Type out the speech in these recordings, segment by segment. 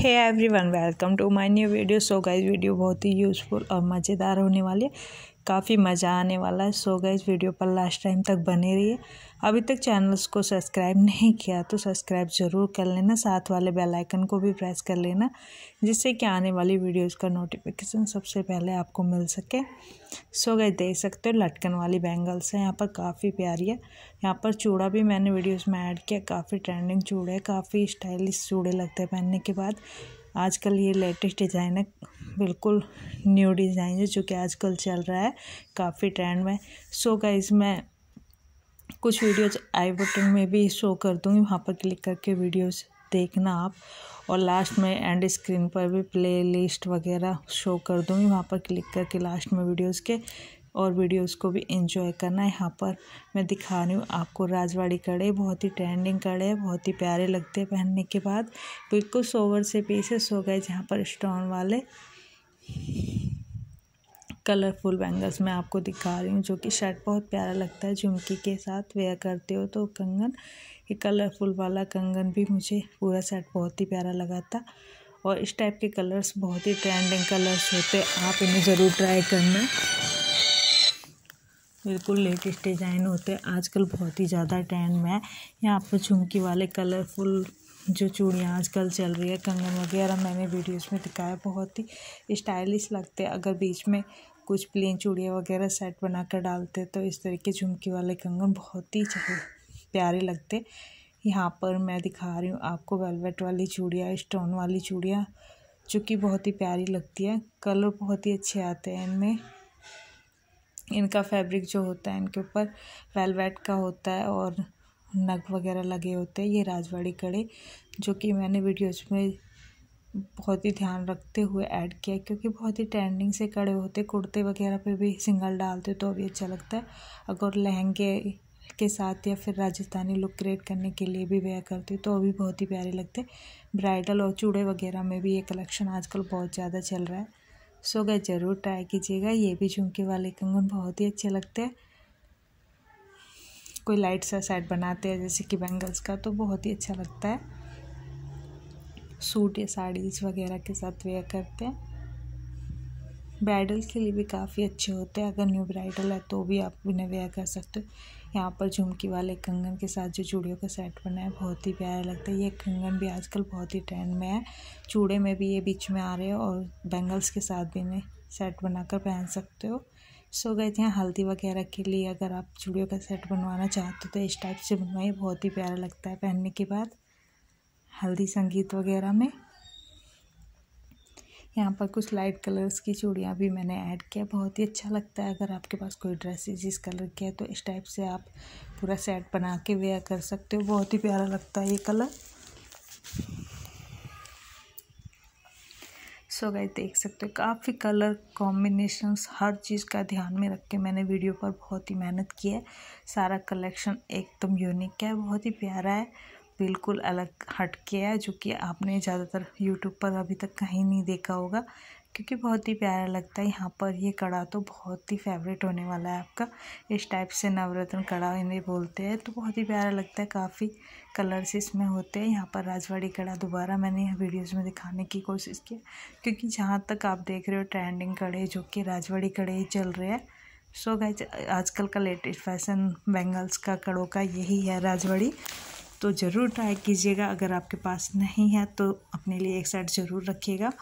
है everyone welcome to my new video so guys video बहुत ही यूज़फुल और मज़ेदार होने वाली है काफ़ी मज़ा आने वाला है सो गए इस वीडियो पर लास्ट टाइम तक बने रहिए अभी तक चैनल्स को सब्सक्राइब नहीं किया तो सब्सक्राइब ज़रूर कर लेना साथ वाले बेल आइकन को भी प्रेस कर लेना जिससे कि आने वाली वीडियोस का नोटिफिकेशन सबसे पहले आपको मिल सके सो गए देख सकते हो लटकन वाली बैंगल्स हैं यहाँ पर काफ़ी प्यारी है यहाँ पर चूड़ा भी मैंने वीडियोज़ में ऐड किया काफ़ी ट्रेंडिंग चूड़े काफ़ी स्टाइलिश चूड़े लगते हैं पहनने के बाद आजकल ये लेटेस्ट डिज़ाइन है बिल्कुल न्यू डिज़ाइन है जो कि आजकल चल रहा है काफ़ी ट्रेंड में सो गाइज मैं कुछ वीडियोज आई बटन में भी शो कर दूँगी वहाँ पर क्लिक करके वीडियोज़ देखना आप और लास्ट में एंड स्क्रीन पर भी प्ले लिस्ट वगैरह शो कर दूँगी वहाँ पर क्लिक करके लास्ट में वीडियोज़ के और वीडियोस को भी एंजॉय करना यहाँ पर मैं दिखा रही हूँ आपको राजवाड़ी कड़े बहुत ही ट्रेंडिंग कड़े बहुत ही प्यारे लगते हैं पहनने के बाद बिल्कुल सोवर से पीसेस हो गए जहाँ पर स्टोन वाले कलरफुल बैंगल्स मैं आपको दिखा रही हूँ जो कि शर्ट बहुत प्यारा लगता है झुमकी के साथ वेयर करते हो तो कंगन ये कलरफुल वाला कंगन भी मुझे पूरा सेट बहुत ही प्यारा लगा था और इस टाइप के कलर्स बहुत ही ट्रेंडिंग कलर्स होते आप इन्हें ज़रूर ट्राई करना बिल्कुल लेटेस्ट डिज़ाइन होते हैं आजकल बहुत ही ज़्यादा ट्रेंड में है यहाँ पर झुमकी वाले कलरफुल जो चूड़ियाँ आजकल चल रही है कंगन वगैरह मैंने वीडियोस में दिखाया बहुत ही स्टाइलिश लगते हैं अगर बीच में कुछ प्लेन चूड़ियाँ वगैरह सेट बनाकर डालते तो इस तरह के झुमकी वाले कंगन बहुत ही प्यारे लगते यहाँ पर मैं दिखा रही हूँ आपको वेलवेट वाली चूड़ियाँ स्टोन वाली चूड़ियाँ जो कि बहुत ही प्यारी लगती है कलर बहुत ही अच्छे आते हैं इनमें इनका फैब्रिक जो होता है इनके ऊपर वेलवेट का होता है और नग वगैरह लगे होते हैं ये राजवाड़ी कड़े जो कि मैंने वीडियोज में बहुत ही ध्यान रखते हुए ऐड किया क्योंकि बहुत ही ट्रेंडिंग से कड़े होते कुर्ते वगैरह पे भी सिंगल डालते तो अभी अच्छा लगता है अगर लहंगे के साथ या फिर राजस्थानी लुक क्रिएट करने के लिए भी वेयर करती तो अभी बहुत ही प्यारे लगते ब्राइडल और चूड़े वगैरह में भी ये कलेक्शन आजकल बहुत ज़्यादा चल रहा है सो गए ज़रूर ट्राई कीजिएगा ये भी झुमके वाले कंगन बहुत ही अच्छे लगते हैं कोई लाइट सा सेट बनाते हैं जैसे कि बैंगल्स का तो बहुत ही अच्छा लगता है सूट या साड़ीज़ वगैरह के साथ वेयर करते हैं ब्राइडल के लिए भी काफ़ी अच्छे होते हैं अगर न्यू ब्राइडल है तो भी आप उन्हें वेयर कर सकते हो यहाँ पर झुमकी वाले कंगन के साथ जो चूड़ियों का सेट बना है बहुत ही प्यारा लगता है ये कंगन भी आजकल बहुत ही ट्रेंड में है चूड़े में भी ये बीच में आ रहे हैं और बैंगल्स के साथ भी इन्हें सेट बनाकर पहन सकते हो सो गए थे हल्दी वगैरह के लिए अगर आप चूड़ियों का सेट बनवाना चाहते हो तो इस टाइप से बनवाइए बहुत ही प्यारा लगता है पहनने के बाद हल्दी संगीत वगैरह में यहाँ पर कुछ लाइट कलर्स की चूड़ियाँ भी मैंने ऐड किया बहुत ही अच्छा लगता है अगर आपके पास कोई ड्रेस जिस कलर की है तो इस टाइप से आप पूरा सेट बना के वेयर कर सकते हो बहुत ही प्यारा लगता है ये कलर सो so गाइस देख सकते हो काफ़ी कलर कॉम्बिनेशंस हर चीज़ का ध्यान में रख के मैंने वीडियो पर बहुत ही मेहनत की है सारा कलेक्शन एकदम यूनिक है बहुत ही प्यारा है बिल्कुल अलग हटके है जो कि आपने ज़्यादातर यूट्यूब पर अभी तक कहीं नहीं देखा होगा क्योंकि बहुत ही प्यारा लगता है यहाँ पर ये कड़ा तो बहुत ही फेवरेट होने वाला है आपका इस टाइप से नवरत्न कड़ा इन्हें बोलते हैं तो बहुत ही प्यारा लगता है काफ़ी कलर्स इसमें होते हैं यहाँ पर राजवाड़ी कड़ा दोबारा मैंने वीडियोस में दिखाने की कोशिश की क्योंकि जहाँ तक आप देख रहे हो ट्रेंडिंग कड़े जो कि राजवाड़ी कड़े ही चल रहे हैं सो गए आजकल का लेटेस्ट फैशन बेंगल्स का कड़ों का यही है राजवाड़ी तो ज़रूर ट्राई कीजिएगा अगर आपके पास नहीं है तो अपने लिए एक सेट ज़रूर रखिएगा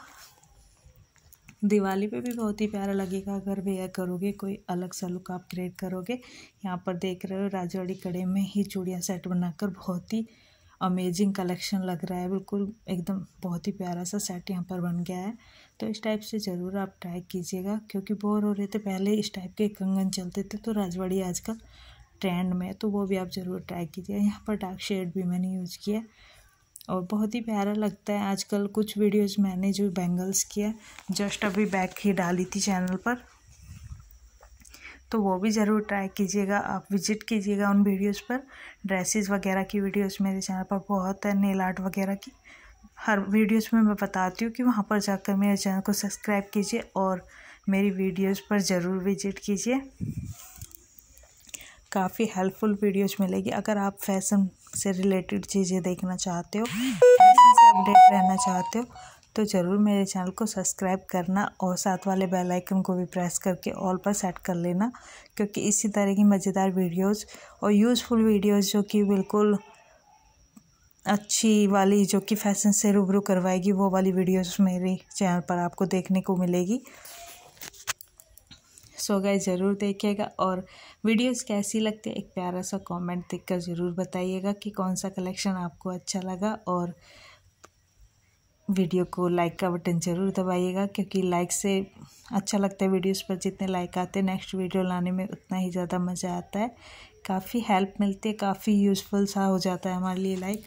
दिवाली पे भी बहुत ही प्यारा लगेगा अगर वेयर करोगे कोई अलग सा लुक आप क्रिएट करोगे यहाँ पर देख रहे हो राजवाड़ी कड़े में ही चूड़िया सेट बनाकर बहुत ही अमेजिंग कलेक्शन लग रहा है बिल्कुल एकदम बहुत ही प्यारा सा सेट यहाँ पर बन गया है तो इस टाइप से ज़रूर आप ट्राई कीजिएगा क्योंकि बोर हो रहे थे पहले इस टाइप के कंगन चलते थे तो राजवाड़ी आजकल स्टैंड में तो वो भी आप ज़रूर ट्राई कीजिए यहाँ पर डार्क शेड भी मैंने यूज़ किया और बहुत ही प्यारा लगता है आजकल कुछ वीडियोज़ मैंने जो बैंगल्स किया जस्ट अभी बैक ही डाली थी चैनल पर तो वो भी ज़रूर ट्राई कीजिएगा आप विजिट कीजिएगा उन वीडियोस पर ड्रेसेस वगैरह की वीडियोस मेरे चैनल पर बहुत है नेल आर्ट वगैरह की हर वीडियोस में मैं बताती हूँ कि वहाँ पर जाकर मेरे चैनल को सब्सक्राइब कीजिए और मेरी वीडियोस पर ज़रूर विजिट कीजिए काफ़ी हेल्पफुल वीडियोज मिलेगी अगर आप फैशन से रिलेटेड चीज़ें देखना चाहते हो फैशन से अपडेट रहना चाहते हो तो ज़रूर मेरे चैनल को सब्सक्राइब करना और साथ वाले बेल आइकन को भी प्रेस करके ऑल पर सेट कर लेना क्योंकि इसी तरह की मज़ेदार वीडियोस और यूज़फुल वीडियोस जो कि बिल्कुल अच्छी वाली जो कि फैशन से रूबरू करवाएगी वो वाली वीडियोस मेरे चैनल पर आपको देखने को मिलेगी सो गए ज़रूर देखिएगा और वीडियोस कैसी लगती है एक प्यारा सा कमेंट देखकर ज़रूर बताइएगा कि कौन सा कलेक्शन आपको अच्छा लगा और वीडियो को लाइक का बटन ज़रूर दबाइएगा क्योंकि लाइक से अच्छा लगता है वीडियोस पर जितने लाइक आते हैं नेक्स्ट वीडियो लाने में उतना ही ज़्यादा मज़ा आता है काफ़ी हेल्प मिलती है काफ़ी यूज़फुल सा हो जाता है हमारे लिए लाइक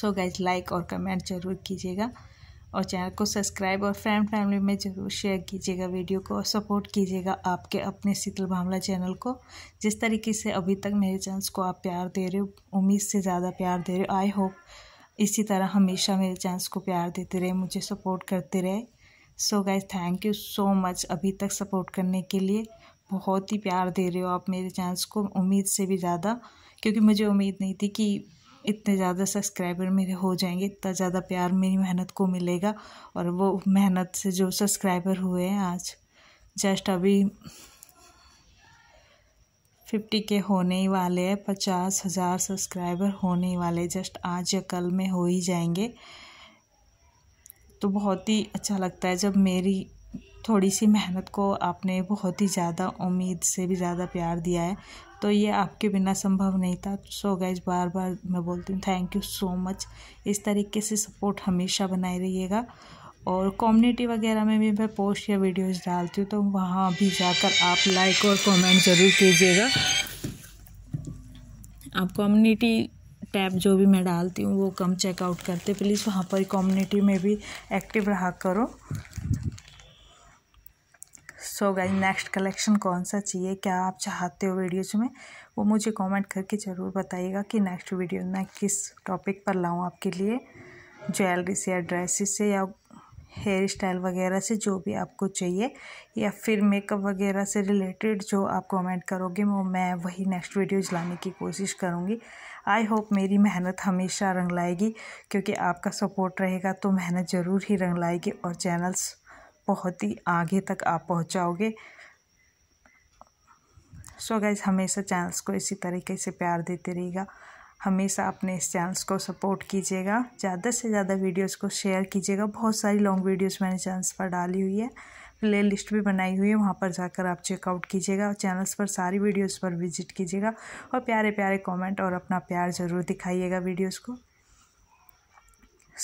सो गाइज लाइक और कमेंट ज़रूर कीजिएगा और चैनल को सब्सक्राइब और फ्रेंड फैमिली में ज़रूर शेयर कीजिएगा वीडियो को और सपोर्ट कीजिएगा आपके अपने शीतल भामला चैनल को जिस तरीके से अभी तक मेरे चैनल्स को आप प्यार दे रहे हो उम्मीद से ज़्यादा प्यार दे रहे हो आई होप इसी तरह हमेशा मेरे चैनल्स को प्यार देते रहे मुझे सपोर्ट करते रहे so guys thank you so much अभी तक सपोर्ट करने के लिए बहुत ही प्यार दे रहे हो आप मेरे चैनल्स को उम्मीद से भी ज़्यादा क्योंकि मुझे उम्मीद नहीं थी कि इतने ज़्यादा सब्सक्राइबर मेरे हो जाएंगे इतना ज़्यादा प्यार मेरी मेहनत को मिलेगा और वो मेहनत से जो सब्सक्राइबर हुए हैं आज जस्ट अभी फिफ्टी के होने ही वाले हैं पचास हज़ार सब्सक्राइबर होने ही वाले जस्ट आज या कल में हो ही जाएंगे तो बहुत ही अच्छा लगता है जब मेरी थोड़ी सी मेहनत को आपने बहुत ही ज़्यादा उम्मीद से भी ज़्यादा प्यार दिया है तो ये आपके बिना संभव नहीं था सो so गाइज बार बार मैं बोलती हूँ थैंक यू सो मच इस तरीके से सपोर्ट हमेशा बनाए रहिएगा और कम्युनिटी वगैरह में भी मैं पोस्ट या वीडियोस डालती हूँ तो वहाँ भी जाकर आप लाइक और कमेंट ज़रूर कीजिएगा आप कम्युनिटी टैब जो भी मैं डालती हूँ वो कम चेकआउट करते प्लीज़ वहाँ पर कम्युनिटी में भी एक्टिव रहा करो सो गाइज नेक्स्ट कलेक्शन कौन सा चाहिए क्या आप चाहते हो वीडियोज में वो मुझे कमेंट करके ज़रूर बताइएगा कि नेक्स्ट वीडियो मैं किस टॉपिक पर लाऊं आपके लिए ज्वेलरी से या ड्रेसेस से या हेयर स्टाइल वगैरह से जो भी आपको चाहिए या फिर मेकअप वगैरह से रिलेटेड जो आप कमेंट करोगे वो मैं वही नेक्स्ट वीडियोज लाने की कोशिश करूँगी आई होप मेरी मेहनत हमेशा रंग लाएगी क्योंकि आपका सपोर्ट रहेगा तो मेहनत ज़रूर ही रंग लाएगी और चैनल्स बहुत ही आगे तक आप पहुंचाओगे सो so गाइज हमेशा चैनल्स को इसी तरीके से प्यार देते रहिएगा हमेशा अपने इस चैनल्स को सपोर्ट कीजिएगा ज़्यादा से ज़्यादा वीडियोस को शेयर कीजिएगा बहुत सारी लॉन्ग वीडियोस मैंने चैनल्स पर डाली हुई है प्ले लिस्ट भी बनाई हुई है वहाँ पर जाकर आप चेकआउट कीजिएगा चैनल्स पर सारी वीडियोस पर विजिट कीजिएगा और प्यारे प्यारे कमेंट और अपना प्यार ज़रूर दिखाइएगा वीडियोज़ को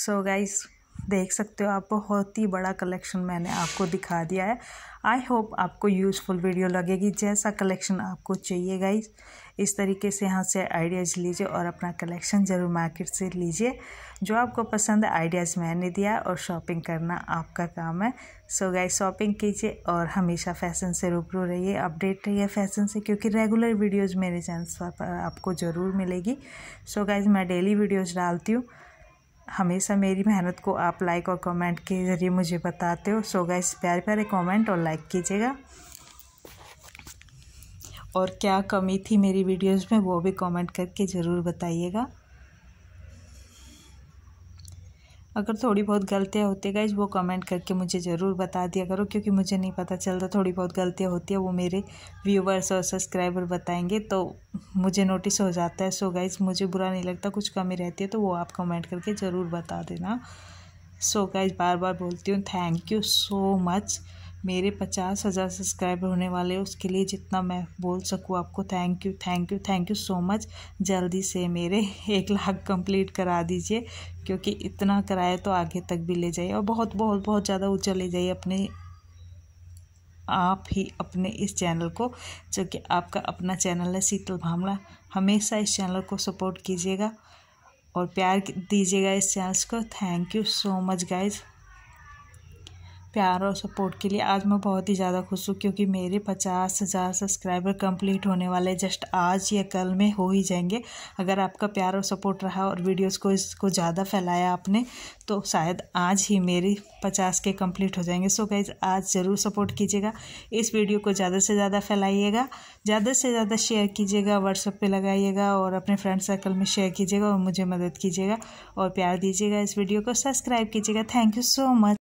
सो so गाइज़ देख सकते हो आप बहुत ही बड़ा कलेक्शन मैंने आपको दिखा दिया है आई होप आपको यूज़फुल वीडियो लगेगी जैसा कलेक्शन आपको चाहिए गाइज इस तरीके से यहाँ से आइडियाज़ लीजिए और अपना कलेक्शन ज़रूर मार्केट से लीजिए जो आपको पसंद है आइडियाज़ मैंने दिया और शॉपिंग करना आपका काम है सो गाइज शॉपिंग कीजिए और हमेशा फैशन से रूबरू रहिए अपडेट रहिए फैशन से क्योंकि रेगुलर वीडियोज़ मेरे चैनल पर आपको ज़रूर मिलेगी सो गाइज मैं डेली वीडियोज़ डालती हूँ हमेशा मेरी मेहनत को आप लाइक और कमेंट के ज़रिए मुझे बताते हो सो गाइस प्यारे प्यारे कमेंट और लाइक कीजिएगा और क्या कमी थी मेरी वीडियोस में वो भी कमेंट करके ज़रूर बताइएगा अगर थोड़ी बहुत गलतियाँ होती है गाइज वो कमेंट करके मुझे ज़रूर बता दिया करो क्योंकि मुझे नहीं पता चलता थोड़ी बहुत गलतियाँ होती है वो मेरे व्यूवर्स और सब्सक्राइबर बताएंगे तो मुझे नोटिस हो जाता है सो गाइज मुझे बुरा नहीं लगता कुछ कमी रहती है तो वो आप कमेंट करके ज़रूर बता देना सो गाइज बार बार बोलती हूँ थैंक यू सो मच मेरे पचास हज़ार सब्सक्राइबर होने वाले उसके लिए जितना मैं बोल सकूँ आपको thank you thank you thank you so much जल्दी से मेरे एक लाख कंप्लीट करा दीजिए क्योंकि इतना कराए तो आगे तक भी ले जाइए और बहुत बहुत बहुत ज़्यादा ऊँचा ले जाइए अपने आप ही अपने इस चैनल को जो कि आपका अपना चैनल है शीतल भामला हमेशा इस चैनल को सपोर्ट कीजिएगा और प्यार दीजिएगा इस चैनल को thank you so much guys प्यार और सपोर्ट के लिए आज मैं बहुत ही ज़्यादा खुश हूँ क्योंकि मेरे पचास हज़ार सब्सक्राइबर कंप्लीट होने वाले जस्ट आज या कल में हो ही जाएंगे अगर आपका प्यार और सपोर्ट रहा और वीडियोस को इसको ज़्यादा फैलाया आपने तो शायद आज ही मेरी पचास के कंप्लीट हो जाएंगे सो गाइज आज ज़रूर सपोर्ट कीजिएगा इस वीडियो को ज़्यादा से ज़्यादा फैलाइएगा ज़्यादा से ज़्यादा शेयर कीजिएगा व्हाट्सअप पर लगाइएगा और अपने फ्रेंड सर्कल में शेयर कीजिएगा और मुझे मदद कीजिएगा और प्यार दीजिएगा इस वीडियो को सब्सक्राइब कीजिएगा थैंक यू सो मच